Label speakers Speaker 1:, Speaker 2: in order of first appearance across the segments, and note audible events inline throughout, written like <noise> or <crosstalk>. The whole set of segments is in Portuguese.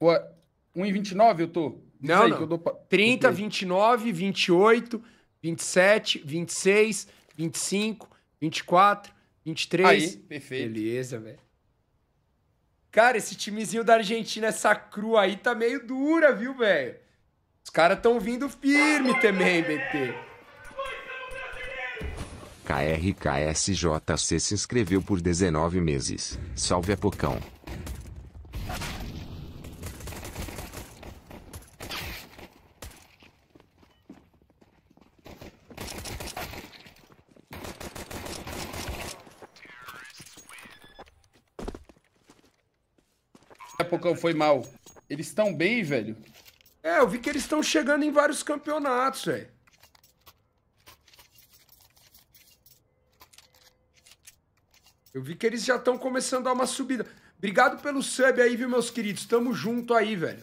Speaker 1: What? 1,29 eu tô? Diz não, aí, não. Dou... 30, 29, 28, 27, 26, 25, 24, 23. Aí, perfeito. Beleza, velho. Cara, esse timezinho da Argentina, essa cru aí tá meio dura, viu, velho? Os caras tão vindo firme também, BT.
Speaker 2: KRKSJC se inscreveu por 19 meses. Salve, Apocão.
Speaker 1: Falcão, foi mal. Eles estão bem, velho? É, eu vi que eles estão chegando em vários campeonatos, velho. Eu vi que eles já estão começando a dar uma subida. Obrigado pelo sub aí, viu, meus queridos? Tamo junto aí, velho.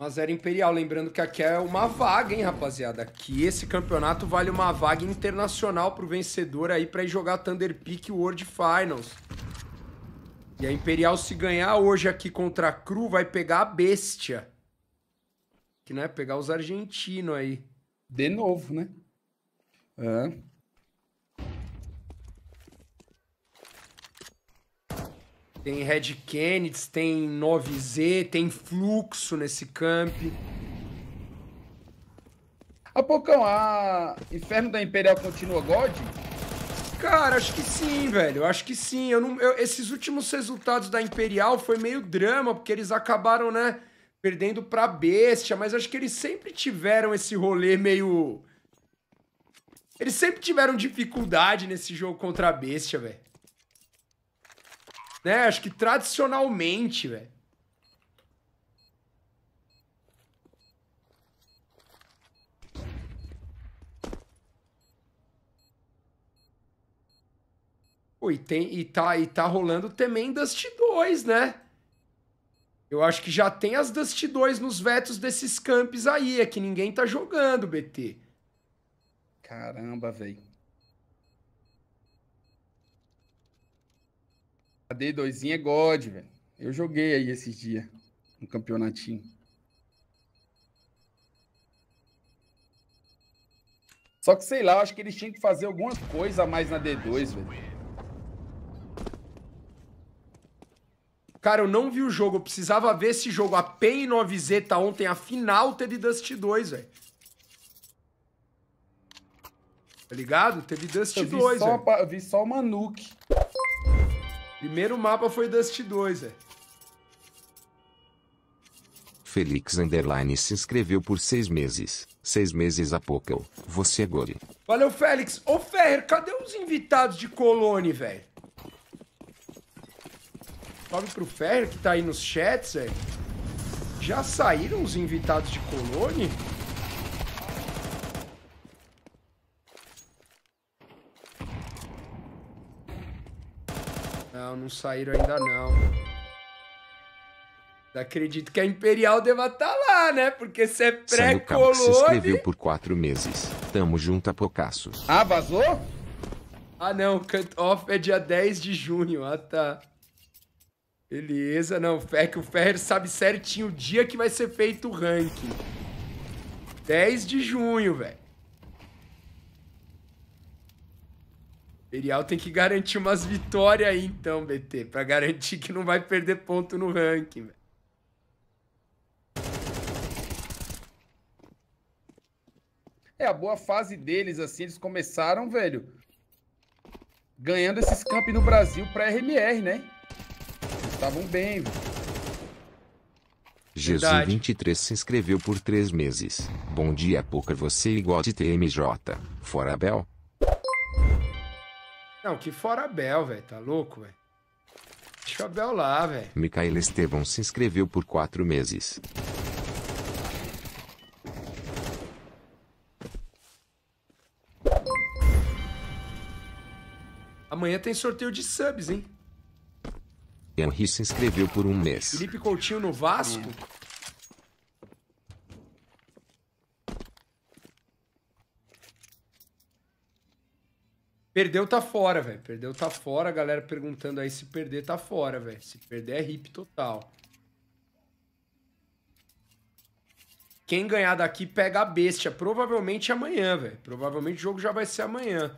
Speaker 1: Mas era imperial, lembrando que aqui é uma vaga, hein, rapaziada? Que esse campeonato vale uma vaga internacional pro vencedor aí pra ir jogar Thunder Peak World Finals. E a Imperial, se ganhar hoje aqui contra a Cru, vai pegar a Bestia. Que não é pegar os argentinos aí. De novo, né? É. Tem Red Kennedy, tem 9Z, tem Fluxo nesse camp. A ah, Pocão, a Inferno da Imperial continua God? Cara, acho que sim, velho. Acho que sim. Eu não, eu, esses últimos resultados da Imperial foi meio drama, porque eles acabaram, né, perdendo pra Bestia, mas acho que eles sempre tiveram esse rolê meio... Eles sempre tiveram dificuldade nesse jogo contra a Bestia, velho. Né? Acho que tradicionalmente, velho. Pô, e, tem, e, tá, e tá rolando também Dust 2, né? Eu acho que já tem as Dust 2 nos vetos desses camps aí, é que ninguém tá jogando, BT. Caramba, velho. A D2 é God, velho. Eu joguei aí esses dias, no campeonatinho. Só que sei lá, eu acho que eles tinham que fazer alguma coisa a mais na D2, velho. Cara, eu não vi o jogo. Eu precisava ver esse jogo. A PEN 9Z tá ontem, a final teve Dust 2, velho. Tá ligado? Teve Dust 2, velho. Eu vi só o Manuk. Primeiro mapa foi Dust 2, velho. É.
Speaker 2: Felix Underline se inscreveu por seis meses. Seis meses a pouco. Você é gore.
Speaker 1: Valeu, Félix. Ô, Ferrer, cadê os invitados de Colônia, velho? Salve pro Ferrer que tá aí nos chats, velho. É. Já saíram os invitados de Colônia? Não, não saíram ainda não. Acredito que a Imperial deva estar tá lá, né? Porque você é pré-colônia... se inscreveu
Speaker 2: por quatro meses. Tamo junto a Pocasso.
Speaker 1: Ah, vazou? Ah, não. Cut-off é dia 10 de junho. Ah, tá. Beleza. Não, é que o Ferrer sabe certinho o dia que vai ser feito o ranking. 10 de junho, velho. Imperial tem que garantir umas vitórias aí, então, BT, para garantir que não vai perder ponto no ranking. velho. É, a boa fase deles, assim, eles começaram, velho, ganhando esses campos no Brasil pra RMR, né? Estavam bem, velho.
Speaker 2: Jesus23 se inscreveu por três meses. Bom dia, Poker, você igual de TMJ. Fora Bel.
Speaker 1: Não, que fora Abel, velho. Tá louco, velho? Deixa o Abel lá, velho.
Speaker 2: Micael Estevão se inscreveu por quatro meses.
Speaker 1: Amanhã tem sorteio de subs, hein?
Speaker 2: Henry se inscreveu por um mês.
Speaker 1: Felipe Coutinho no Vasco? Perdeu tá fora, velho. Perdeu tá fora. A galera perguntando aí se perder tá fora, velho. Se perder é hip total. Quem ganhar daqui pega a bestia. Provavelmente amanhã, velho. Provavelmente o jogo já vai ser amanhã.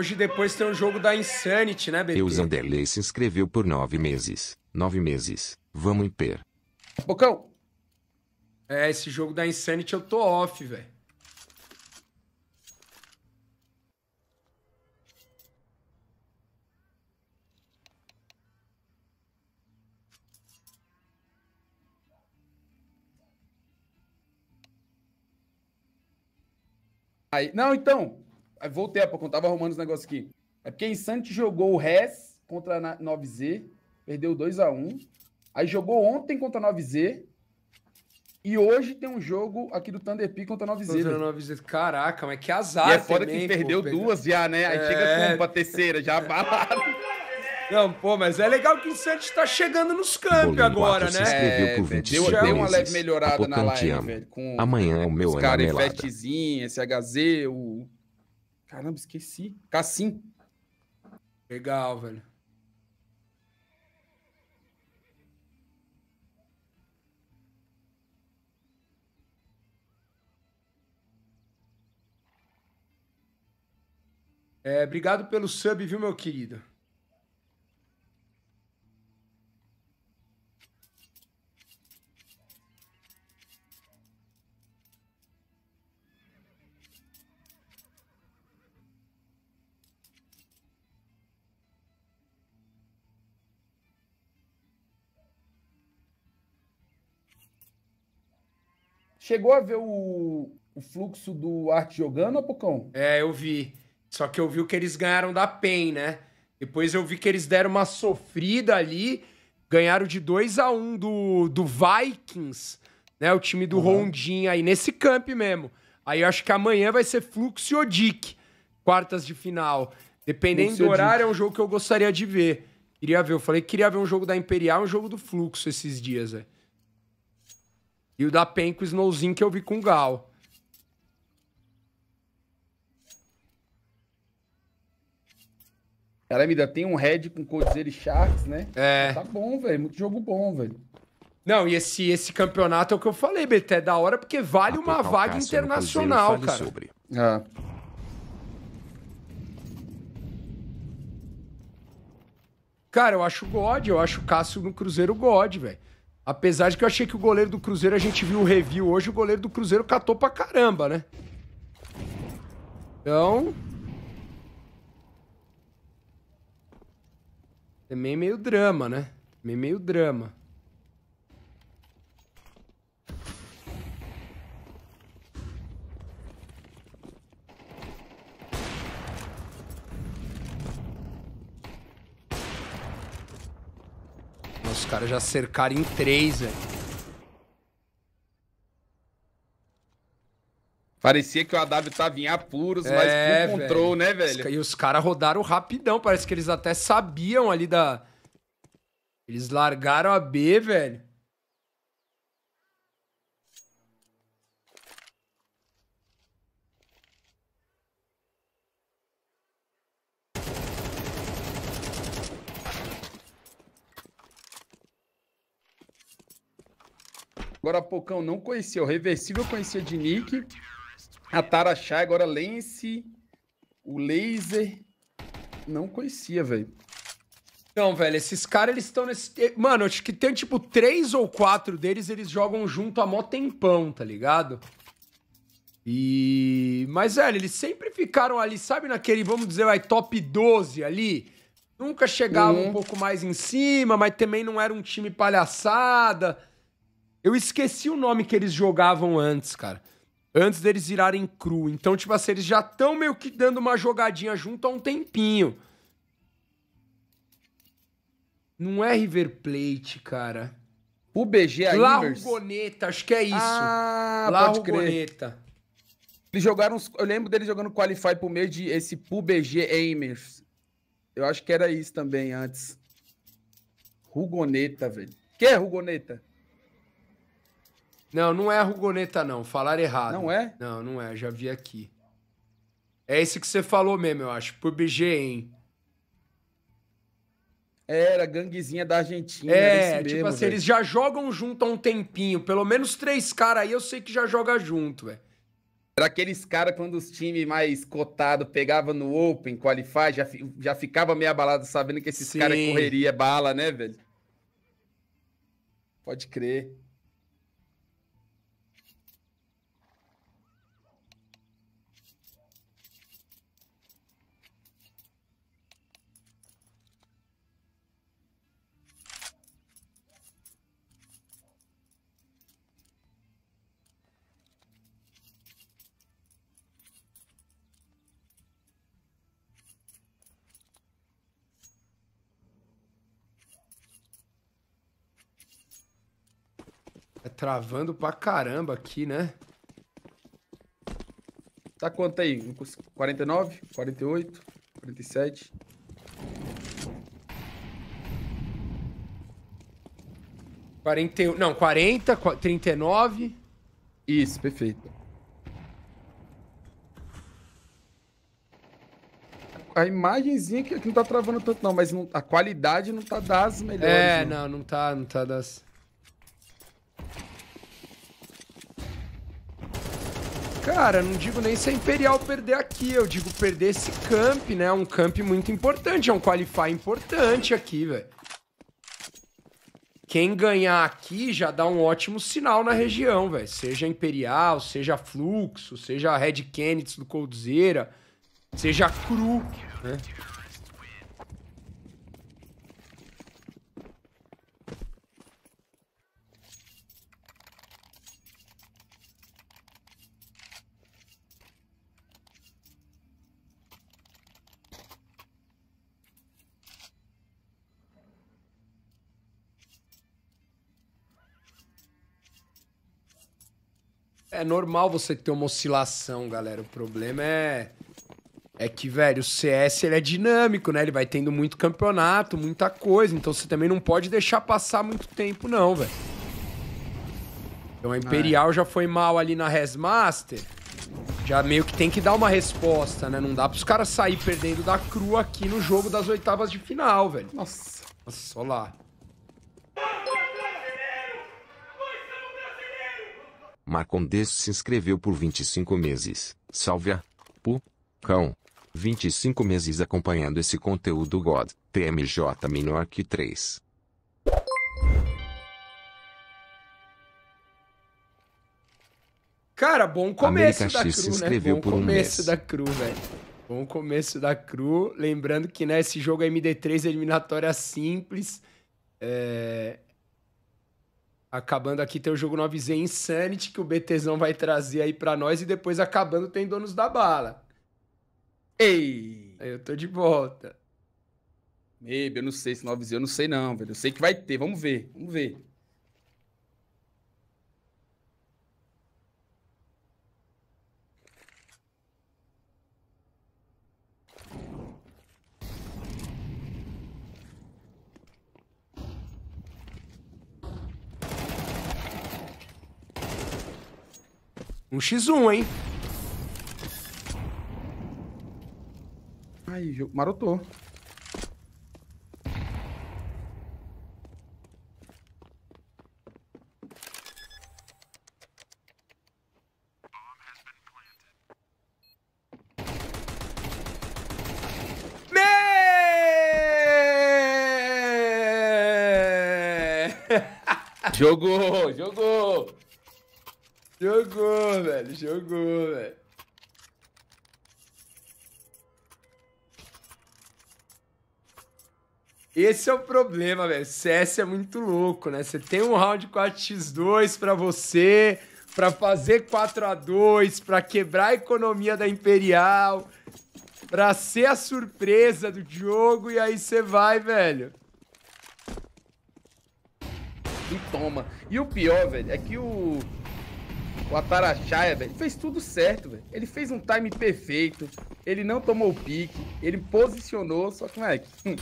Speaker 1: Hoje depois tem o jogo da Insanity, né, bebê? E o
Speaker 2: Zanderlei se inscreveu por nove meses. Nove meses. Vamos em per.
Speaker 1: Bocão. É, esse jogo da Insanity eu tô off, velho. Aí, não, então, Voltei a pouco, eu tava arrumando os negócios aqui. É porque Insante jogou o Res contra a 9Z, perdeu 2 a 1 Aí jogou ontem contra a 9Z. E hoje tem um jogo aqui do Thunder Peak contra a 9Z. Contra a 9Z. Caraca, mas que azar, E é foda também, que perdeu pô, duas já, né? Aí é... chega com a terceira, já abalado. <laughs> Não, pô, mas é legal que o Santos tá chegando nos campos agora, né? Se é, por 20 deu, deu uma leve melhorada na live, velho. Com Amanhã é o meu os cara, SHZ, o Caramba, esqueci. Cassim. Legal, velho. É, obrigado pelo sub, viu, meu querido? Chegou a ver o, o fluxo do Arte jogando, Apocão? É, eu vi. Só que eu vi o que eles ganharam da PEN, né? Depois eu vi que eles deram uma sofrida ali, ganharam de 2 a 1 um do, do Vikings, né? O time do uhum. Rondinha aí, nesse camp mesmo. Aí eu acho que amanhã vai ser Fluxo e Odic, quartas de final. Dependendo do horário, é um jogo que eu gostaria de ver. Queria ver, eu falei que queria ver um jogo da Imperial, um jogo do Fluxo esses dias, velho. É. E o da PEN com o Snowzinho que eu vi com o Gal. Cara, ainda tem um Red com Coldzera e Sharks, né? É. Tá bom, velho. Muito jogo bom, velho. Não, e esse, esse campeonato é o que eu falei, Beto. É da hora porque vale a uma vaga Cássio internacional, cara. Sobre. Ah. Cara, eu acho God. Eu acho o Cássio no Cruzeiro God, velho. Apesar de que eu achei que o goleiro do Cruzeiro, a gente viu o review hoje, o goleiro do Cruzeiro catou pra caramba, né? Então... Também meio drama, né? Também meio drama. caras já cercaram em três, velho. Parecia que o AW tava em apuros, é, mas por né, velho? E os caras rodaram rapidão, parece que eles até sabiam ali da... Eles largaram a B, velho. Agora, Pocão, não conhecia. O Reversível conhecia de Nick. A Tarachá, agora Lance. O Laser. Não conhecia, velho. Então, velho, esses caras, eles estão nesse. Eh, mano, acho que tem tipo três ou quatro deles, eles jogam junto há mó tempão, tá ligado? E. Mas, velho, eles sempre ficaram ali, sabe, naquele, vamos dizer, vai, top 12 ali. Nunca chegavam uhum. um pouco mais em cima, mas também não era um time palhaçada. Eu esqueci o nome que eles jogavam antes, cara. Antes deles virarem cru. Então, tipo assim, eles já estão meio que dando uma jogadinha junto há um tempinho. Não é River Plate, cara. O BG é aí. La Rugoneta, acho que é isso. Ah, La Rugoneta. Eles jogaram. Eu lembro deles jogando Qualify por meio de esse PUBG Aimers. Eu acho que era isso também antes. Rugoneta, velho. Que é Rugoneta? Não, não é a rugoneta, não. Falar errado. Não é? Não, não é. Já vi aqui. É esse que você falou mesmo, eu acho. Por BG, hein? Era, ganguezinha da Argentina. É, tipo mesmo, assim, véio. eles já jogam junto há um tempinho. Pelo menos três caras aí eu sei que já joga junto, velho. Era aqueles caras quando os times mais cotados pegavam no Open, Qualify, já, já ficava meio abalado sabendo que esses caras correria bala, né, velho? Pode crer. É travando pra caramba aqui, né? Tá quanto aí? 49? 48? 47? Quarenta, não, 40, 39. Isso, perfeito. A imagenzinha aqui não tá travando tanto, não, mas não, a qualidade não tá das melhores. É, não, né? não, não tá, não tá das. Cara, não digo nem se a é Imperial perder aqui, eu digo perder esse camp, né? Um camp muito importante, é um qualify importante aqui, velho. Quem ganhar aqui já dá um ótimo sinal na região, velho. Seja Imperial, seja Fluxo, seja Red Kennedy do Coldzera, seja Cru, né? é normal você ter uma oscilação, galera. O problema é. É que, velho, o CS ele é dinâmico, né? Ele vai tendo muito campeonato, muita coisa. Então você também não pode deixar passar muito tempo, não, velho. Então a Imperial ah, é. já foi mal ali na Resmaster. Já meio que tem que dar uma resposta, né? Não dá pros caras sair perdendo da crua aqui no jogo das oitavas de final, velho. Nossa. Nossa, olha lá.
Speaker 2: Marcondes se inscreveu por 25 meses. Salve a Pu. Cão. 25 meses acompanhando esse conteúdo God. TMJ menor que 3.
Speaker 1: Cara, bom começo América da X Cru, se né? inscreveu né? Bom por começo um mês. da Cru, velho. Bom começo da Cru. Lembrando que, né, esse jogo é MD3 eliminatória simples. É, Acabando aqui tem o jogo 9Z Insanity, que o BTzão vai trazer aí para nós. E depois, acabando, tem Donos da Bala. Ei! Eu tô de volta. Maybe, eu não sei se 9Z, eu não sei não, velho. Eu sei que vai ter, vamos ver, vamos ver. Um X1, hein? Ai, marotou. <laughs>
Speaker 2: Jogou,
Speaker 1: jogou. Jogou, velho. Jogou, velho. Esse é o problema, velho. CS é muito louco, né? Você tem um round 4x2 para você, para fazer 4 a 2, para quebrar a economia da Imperial, para ser a surpresa do jogo e aí você vai, velho. E toma. E o pior, velho, é que o o Ataraxaia, é, velho, fez tudo certo, velho. Ele fez um time perfeito, ele não tomou o pique, ele posicionou, só que, moleque, hum,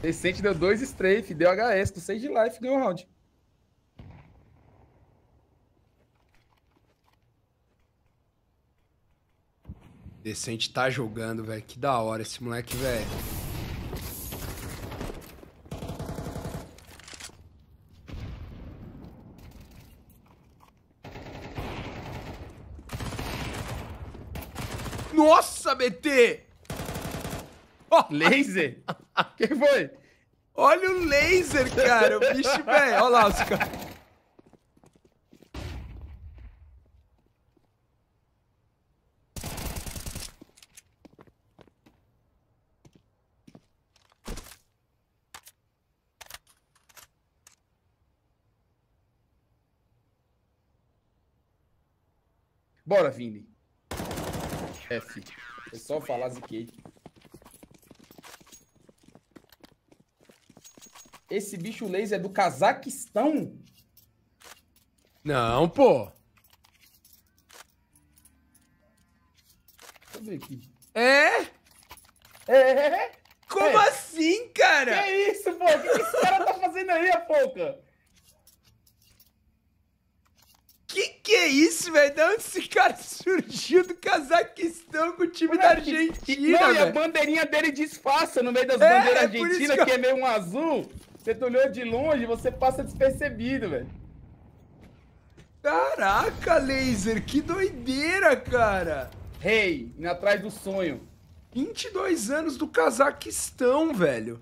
Speaker 1: Decente deu dois strafe, deu HS com 6 de life, ganhou o round. Decente tá jogando, velho. Que da hora esse moleque, velho. BT! Laser? <laughs> Quem foi? Olha o laser, cara. O bicho, <laughs> velho. Olha lá os caras. Bora, Vini. F. É só falar ziquei. Esse bicho laser é do Cazaquistão? Não, pô. Deixa eu ver aqui. É? É? Como é. assim, cara? Que isso, pô? O que, que esse cara tá fazendo aí, a pouca? é isso, velho? De onde esse cara surgiu do Cazaquistão com o time da é Argentina? Não, e a bandeirinha dele disfarça no meio das é, bandeiras é argentinas, que... que é meio um azul. Você olhou de longe, você passa despercebido, velho. Caraca, Laser, que doideira, cara! Rei, hey, indo atrás do sonho. 22 anos do Cazaquistão, velho.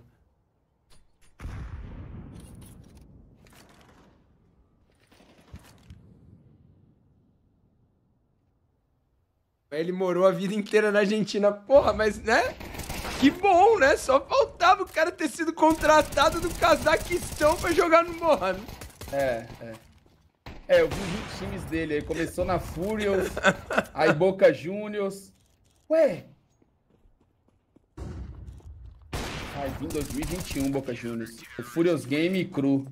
Speaker 1: Ele morou a vida inteira na Argentina. Porra, mas, né? Que bom, né? Só faltava o cara ter sido contratado do Cazaquistão pra jogar no Mohano. É, é. É, eu vi os times dele. Ele começou na Furious, <laughs> aí Boca Juniors. Ué? Faz em 2021, Boca Juniors. O Furious Game e Cru.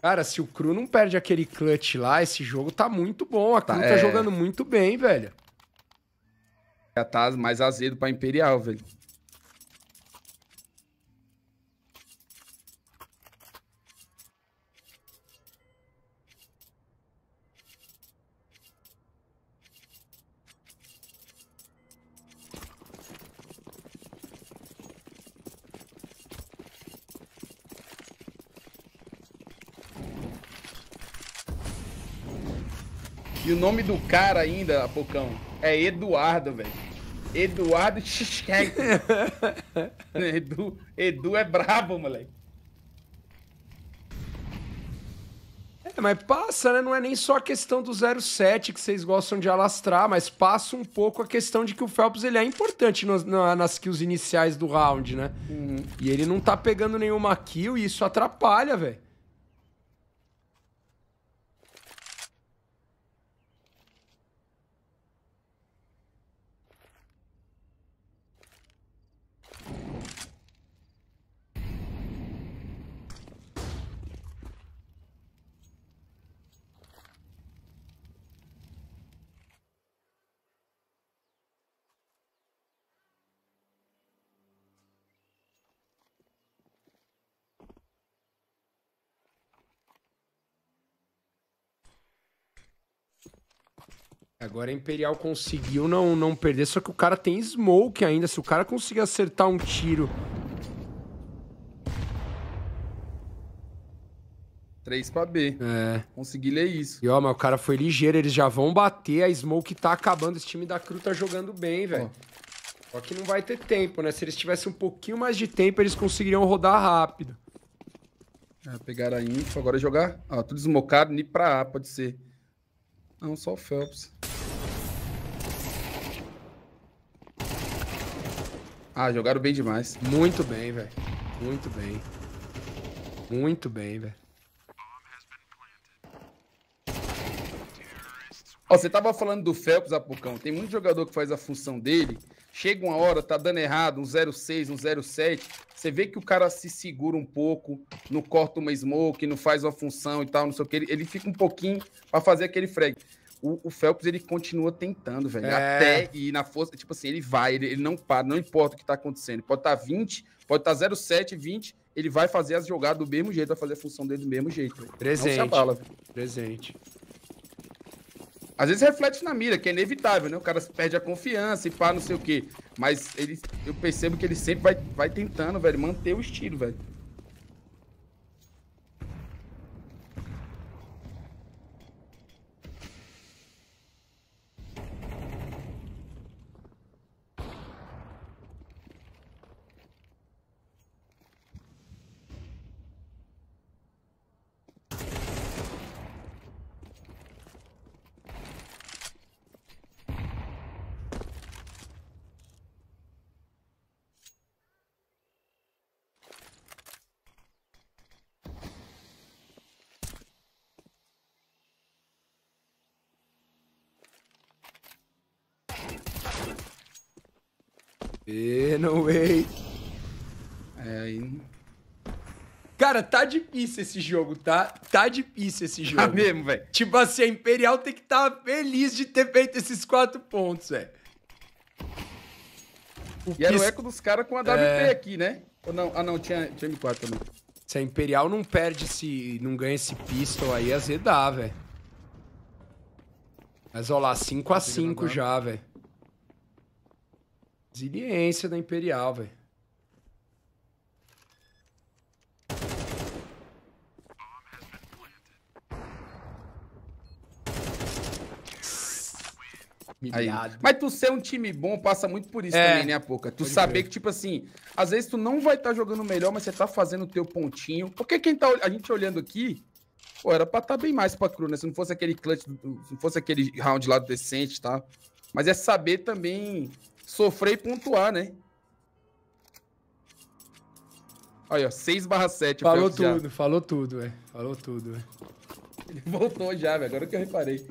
Speaker 1: Cara, se o Cru não perde aquele clutch lá, esse jogo tá muito bom. A Cru tá, tá é... jogando muito bem, velho. Já tá mais azedo pra Imperial, velho. nome do cara ainda, apocão é Eduardo, velho. Eduardo Xixqueg. <laughs> Edu, Edu é brabo, moleque. É, mas passa, né? Não é nem só a questão do 07 que vocês gostam de alastrar, mas passa um pouco a questão de que o Phelps ele é importante no, nas kills iniciais do round, né? Uhum. E ele não tá pegando nenhuma kill e isso atrapalha, velho. agora a Imperial conseguiu não, não perder, só que o cara tem smoke ainda. Se o cara conseguir acertar um tiro. Três pra B. É. Consegui ler isso. E ó, mas o cara foi ligeiro, eles já vão bater. A Smoke tá acabando. Esse time da Cru tá jogando bem, velho. Só que não vai ter tempo, né? Se eles tivessem um pouquinho mais de tempo, eles conseguiriam rodar rápido. É, pegaram a info, agora é jogar. Ó, tudo desmocado, nem pra A, pode ser. Não, só o Phelps. Ah, jogaram bem demais. Muito bem, velho. Muito bem. Muito bem, velho. Ó, você tava falando do Phelps, Apucão. Tem muito jogador que faz a função dele. Chega uma hora, tá dando errado, um 06, um 07. Você vê que o cara se segura um pouco, não corta uma smoke, não faz uma função e tal, não sei o que. Ele, ele fica um pouquinho para fazer aquele frag o, o Phelps, ele continua tentando, velho. É. Até ir na força. Tipo assim, ele vai, ele, ele não para, não importa o que tá acontecendo. pode estar tá 20, pode estar tá 07, 20, ele vai fazer as jogadas do mesmo jeito, vai fazer a função dele do mesmo jeito. Presente. Não se abala, Presente. Às vezes reflete na mira, que é inevitável, né? O cara perde a confiança e pá, não sei o quê. Mas ele, eu percebo que ele sempre vai, vai tentando, velho, manter o estilo, velho.
Speaker 2: no não É,
Speaker 1: aí... Cara, tá difícil esse jogo, tá? Tá difícil esse tá jogo. Tá mesmo, velho. Tipo assim, a Imperial tem que estar tá feliz de ter feito esses quatro pontos, velho. E que... era o eco dos caras com a WP é... aqui, né? Ou não? Ah, não, tinha, tinha M4 também. Se a Imperial não perde esse. não ganha esse pistol aí, azedar, é velho. Mas olha lá, 5x5 já, velho. Resiliência da Imperial, velho. Mas tu ser um time bom passa muito por isso é, também, né, Pouca? Tu saber ver. que, tipo assim, às vezes tu não vai estar tá jogando melhor, mas você tá fazendo o teu pontinho. Porque quem tá a gente olhando aqui, pô, era pra estar tá bem mais pra cru, né? Se não fosse aquele clutch, se não fosse aquele round lá do decente, tá? Mas é saber também sofrer e pontuar, né? Olha, ó, 6 barra 7. Falou tudo, já. É. falou tudo, velho. Falou tudo, velho. Ele voltou já, velho. Agora que eu reparei.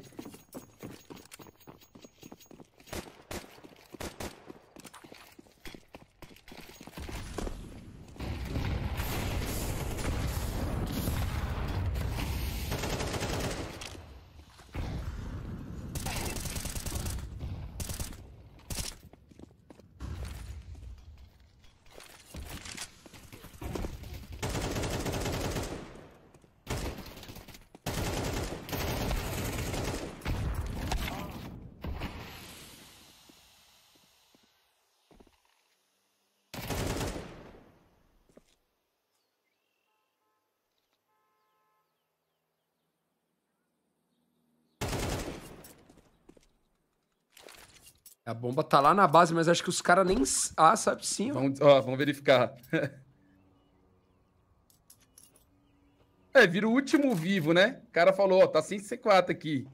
Speaker 1: A bomba tá lá na base, mas acho que os caras nem. Ah, sabe sim. Vamos, ó, vamos verificar. <laughs> é, vira o último vivo, né? O cara falou, ó, tá sem C4 aqui.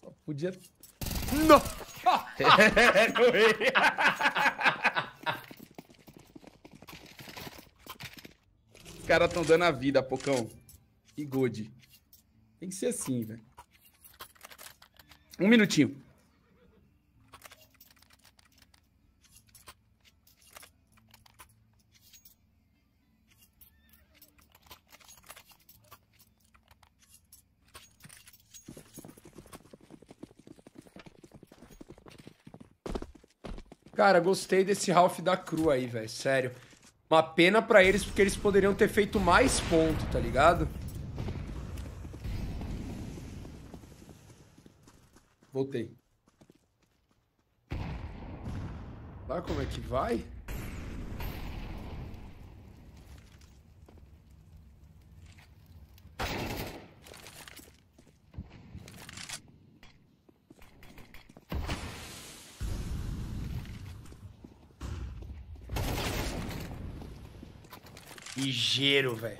Speaker 1: Só podia. Não! é, <laughs> Os caras tão dando a vida, Pocão. E good Tem que ser assim, velho. Um minutinho. Cara, gostei desse Ralph da Cru aí, velho. Sério. Uma pena pra eles, porque eles poderiam ter feito mais ponto, tá ligado? Voltei. Vai como é que vai? Ligeiro, velho.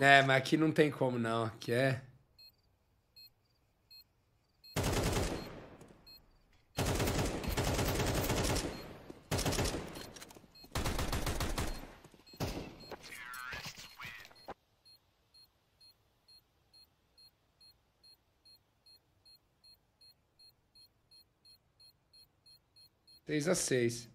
Speaker 1: É, mas aqui não tem como não. Aqui é. 6 a 6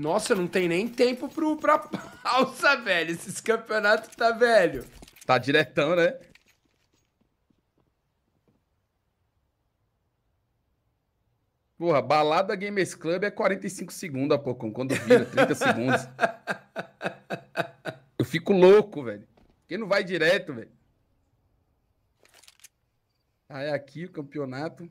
Speaker 1: Nossa, não tem nem tempo pro, pra pausa, <laughs> velho. Esses campeonatos tá velho. Tá diretão, né? Porra, balada Gamers Club é 45 segundos, a pouco. Quando vira, 30 <laughs> segundos. Eu fico louco, velho. Quem não vai direto, velho? Ah, é aqui o campeonato.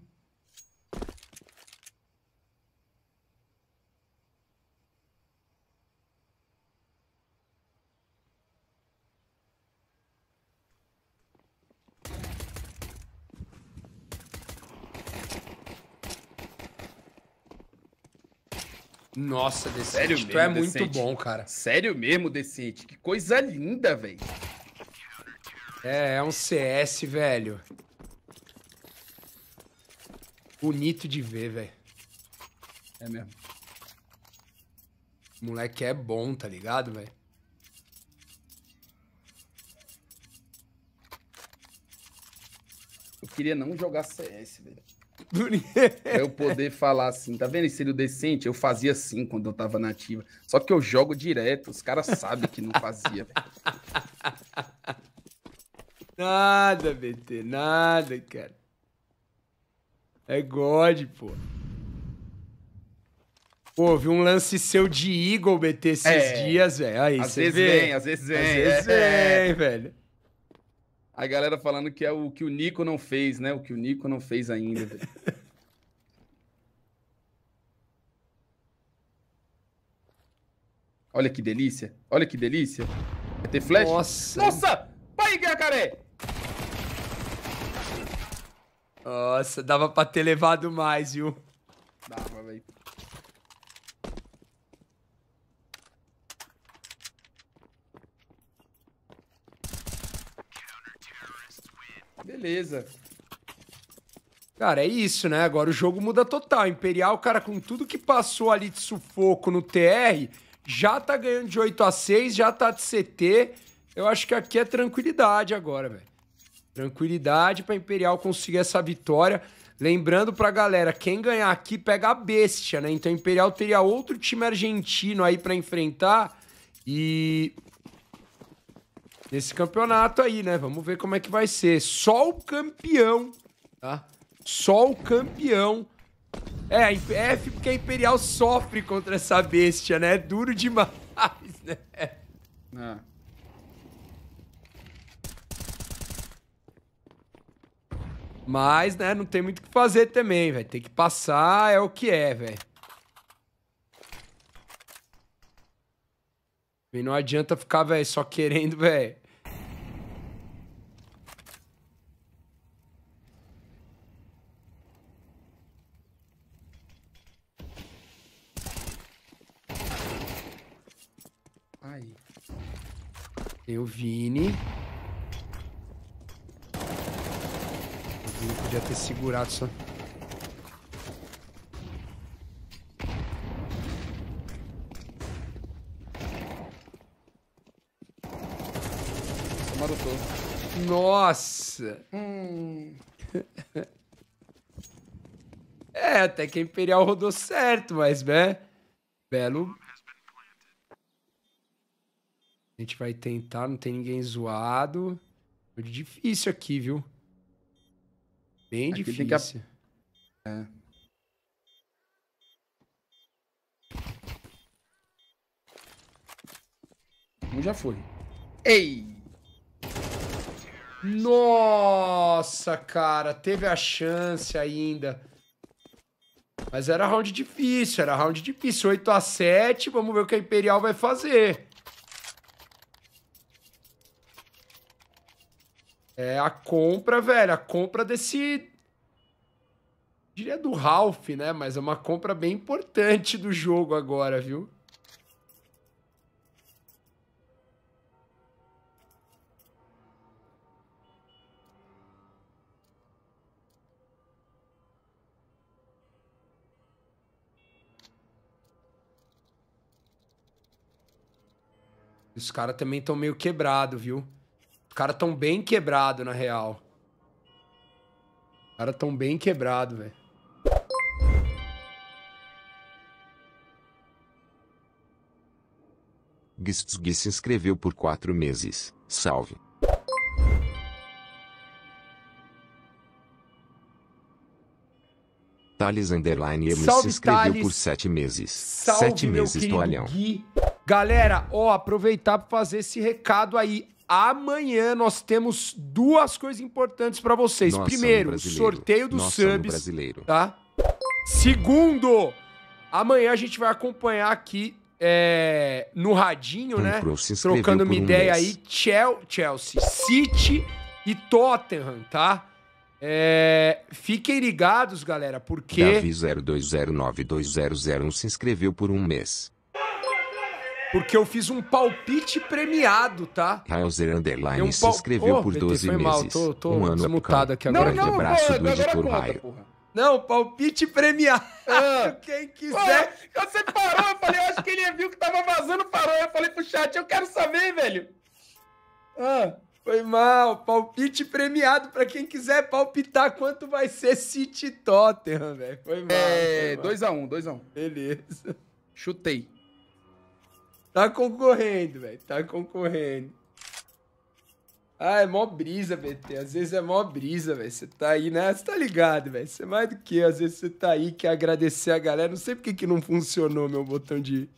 Speaker 1: Nossa, The Sério City, mesmo, tu é The muito City. bom, cara. Sério mesmo, The City. Que coisa linda, velho. É, é um CS, velho. Bonito de ver, velho. É mesmo. O moleque é bom, tá ligado, velho? Eu queria não jogar CS, velho do Pra eu poder falar assim, tá vendo esse decente? Eu fazia assim quando eu tava nativa. Só que eu jogo direto, os caras sabem que não fazia, Nada, BT, nada, cara. É God, pô. Pô, vi um lance seu de Eagle BT esses é. dias, velho. Aí, às vezes vê. vem, às vezes vem. Às vezes é. vem, velho. A galera falando que é o que o Nico não fez, né? O que o Nico não fez ainda. <laughs> Olha que delícia. Olha que delícia. Vai ter flash? Nossa! Nossa! Vai, Gacaré! Nossa, dava pra ter levado mais, viu? Dava, velho. Beleza. Cara, é isso, né? Agora o jogo muda total. Imperial, cara, com tudo que passou ali de sufoco no TR, já tá ganhando de 8 a 6, já tá de CT. Eu acho que aqui é tranquilidade agora, velho. Tranquilidade pra Imperial conseguir essa vitória. Lembrando pra galera, quem ganhar aqui pega a bestia, né? Então Imperial teria outro time argentino aí para enfrentar. E nesse campeonato aí, né? Vamos ver como é que vai ser. Só o campeão, tá? Só o campeão. É, F é, porque a Imperial sofre contra essa bestia, né? É duro demais, <laughs> né? É. Mas, né, não tem muito o que fazer também, velho. Tem que passar, é o que é, velho. E não adianta ficar, velho, só querendo, velho. Tem o Vini. O Vini podia ter segurado só. Marotou. Nossa! Hum. <laughs> é, até que a Imperial rodou certo, mas, né? Belo, a gente vai tentar, não tem ninguém zoado. Muito difícil aqui, viu? Bem aqui difícil. É. Um já foi. Ei! Nossa, cara, teve a chance ainda. Mas era round difícil, era round difícil. 8 a 7 vamos ver o que a Imperial vai fazer. É a compra, velho, a compra desse. Diria do Ralph, né? Mas é uma compra bem importante do jogo agora, viu? Os caras também estão meio quebrado, viu? caras tão bem quebrado, na real. Os caras tão bem quebrado, velho.
Speaker 2: Gstg se inscreveu por quatro meses. Salve. Thales Underline Salve, se inscreveu Thales. por sete meses. Salve, sete meses, toalhão.
Speaker 1: Gui. Galera, ó, aproveitar para fazer esse recado aí. Amanhã nós temos duas coisas importantes para vocês. Nossa, Primeiro, sorteio dos Nossa, subs, brasileiro. tá? Segundo, amanhã a gente vai acompanhar aqui é, no radinho, Tom né? Trocando uma ideia aí, Chelsea, City e Tottenham, tá? É, fiquem ligados, galera, porque. Davi
Speaker 2: 02092001 se inscreveu por um mês.
Speaker 1: Porque eu fiz um palpite premiado, tá?
Speaker 2: Kaiser Underline um se inscreveu oh, por 12 foi meses. Mal, tô, tô um ano desmutado aqui agora. Não, não, abraço pô, do editor conta, Raio.
Speaker 1: Porra. Não, palpite premiado. Ah. Quem quiser. Pô, você parou, eu falei, eu acho que ele viu que tava vazando, parou. Eu falei pro chat, eu quero saber, velho. Ah. Foi mal, palpite premiado pra quem quiser palpitar quanto vai ser City Tottenham, velho. Foi mal. É, 2x1, 2x1. Um, um. Beleza. Chutei. Tá concorrendo, velho. Tá concorrendo. Ah, é mó brisa, BT. Às vezes é mó brisa, velho. Você tá aí, né? Você tá ligado, velho. Você é mais do que. Às vezes você tá aí, quer agradecer a galera. Não sei por que, que não funcionou meu botão de.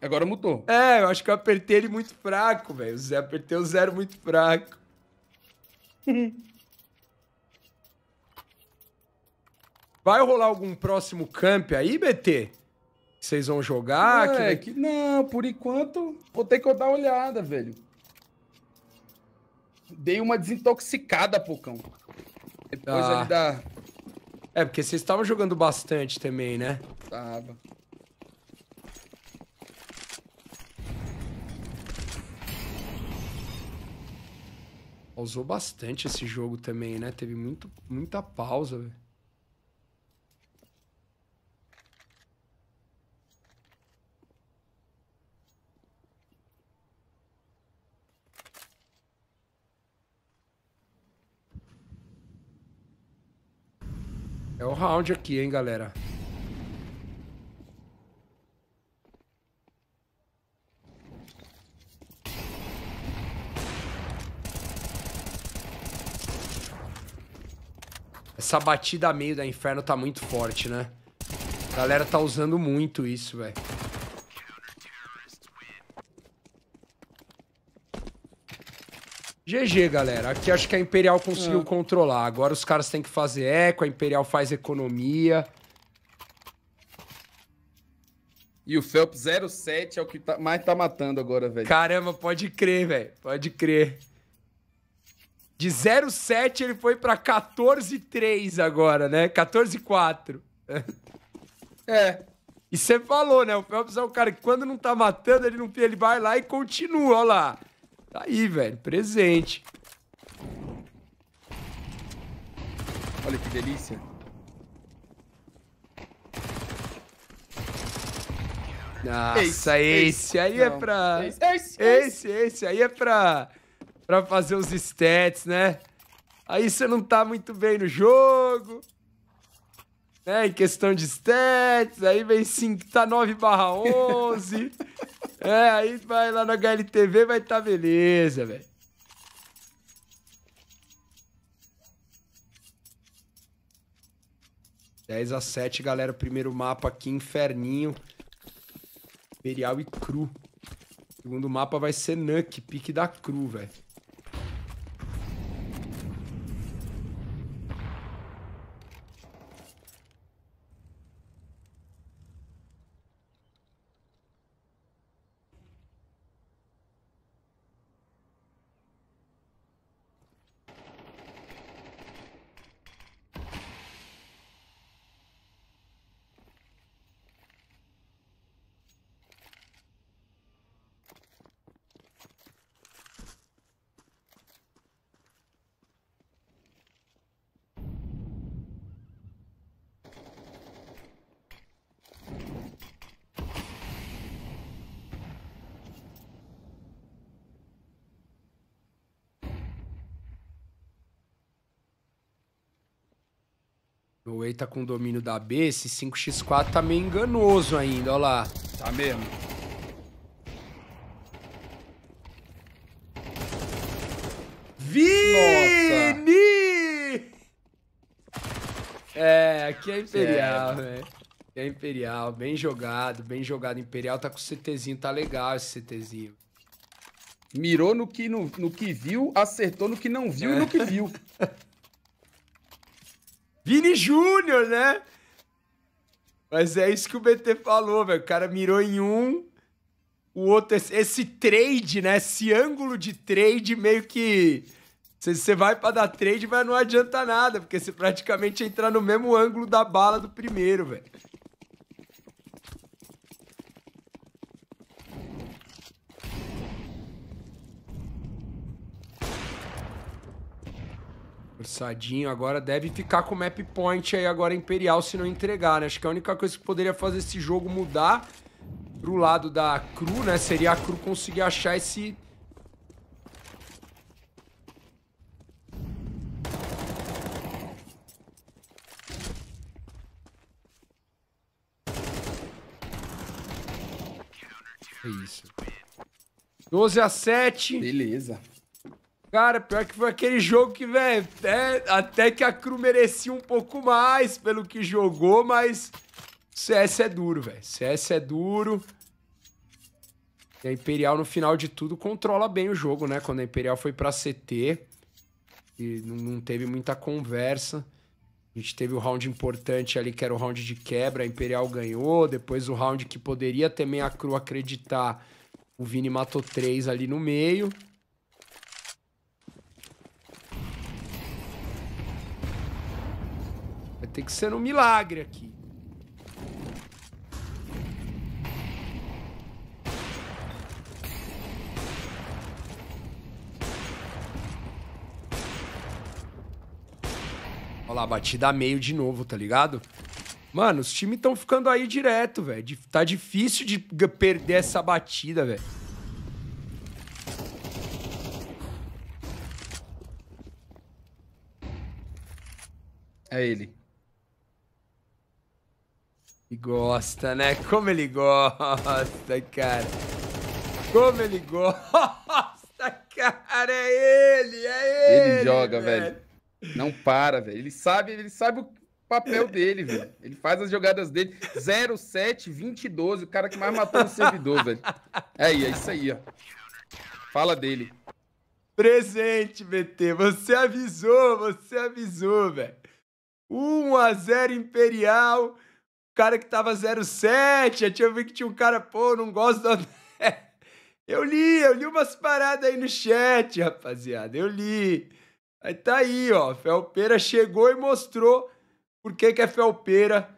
Speaker 1: Agora mudou. É, eu acho que eu apertei ele muito fraco, velho. Apertei o zero muito fraco. <laughs> Vai rolar algum próximo camp aí, BT? vocês vão jogar? que... que... Não, por enquanto, vou ter que eu dar uma olhada, velho. Dei uma desintoxicada, Pocão. Depois ah. ali É, porque vocês estavam jogando bastante também, né? Tava. Pausou bastante esse jogo também, né? Teve muito, muita pausa, velho. É o round aqui, hein, galera. Essa batida meio da Inferno tá muito forte, né? A galera tá usando muito isso, velho. GG, galera. Aqui acho que a Imperial conseguiu é. controlar. Agora os caras têm que fazer eco, a Imperial faz economia. E o Phelps 07 é o que tá, mais tá matando agora, velho. Caramba, pode crer, velho. Pode crer. De 07 ele foi pra 14,3 agora, né? 14,4. <laughs> é. E você falou, né? O Phelps é um cara que quando não tá matando, ele, não, ele vai lá e continua, ó lá. Tá aí, velho. Presente. Olha que delícia. Nossa, esse, aí é não. é pra... Esse esse, esse, esse, aí é pra... Pra fazer os stats, né? Aí você não tá muito bem no jogo, né? Em questão de stats, aí vem 5, tá 9 barra 11... É, aí vai lá no HLTV, vai tá beleza, velho. Dez a sete, galera. Primeiro mapa aqui, Inferninho. Imperial e Cru. Segundo mapa vai ser Nuke, pique da Cru, velho. O Whey tá com o domínio da B, esse 5x4 tá meio enganoso ainda, olha lá. Tá mesmo. Vini! Nossa. É, aqui é Imperial, velho. É. Né? é Imperial, bem jogado, bem jogado. Imperial tá com o CTzinho, tá legal esse CTzinho. Mirou no que, no, no que viu, acertou no que não viu é. e no é. que viu. <laughs> Vini Júnior, né? Mas é isso que o BT falou, velho. O cara mirou em um, o outro. Esse trade, né? Esse ângulo de trade meio que. Se você vai para dar trade, mas não adianta nada, porque você praticamente entrar no mesmo ângulo da bala do primeiro, velho. Sadinho agora deve ficar com o map point aí agora Imperial se não entregar, né? Acho que a única coisa que poderia fazer esse jogo mudar pro lado da Cru, né? Seria a Cru conseguir achar esse... É isso. 12 a 7. Beleza. Cara, pior que foi aquele jogo que, velho, até, até que a Cru merecia um pouco mais pelo que jogou, mas CS é duro, velho. CS é duro. E a Imperial, no final de tudo, controla bem o jogo, né? Quando a Imperial foi pra CT e não teve muita conversa. A gente teve o um round importante ali, que era o round de quebra, a Imperial ganhou. Depois o round que poderia também a Cru acreditar, o Vini matou três ali no meio. tem que ser um milagre aqui. Olha lá, batida a meio de novo, tá ligado? Mano, os times estão ficando aí direto, velho. Tá difícil de perder essa batida, velho. É ele. E gosta, né? Como ele gosta, cara. Como ele gosta, cara. É ele, é ele. Ele joga, velho. velho. Não para, velho. Ele sabe, ele sabe o papel dele, velho. Ele faz as jogadas dele. 07 20 12, o cara que mais matou o servidor, velho. É aí, é isso aí, ó. Fala dele. Presente, BT. Você avisou, você avisou, velho. 1 a 0 Imperial cara que tava 07, aí eu visto que tinha um cara, pô, não gosto da. <laughs> eu li, eu li umas paradas aí no chat, rapaziada, eu li. Aí tá aí,
Speaker 2: ó, Felpeira chegou e mostrou por que que é Felpeira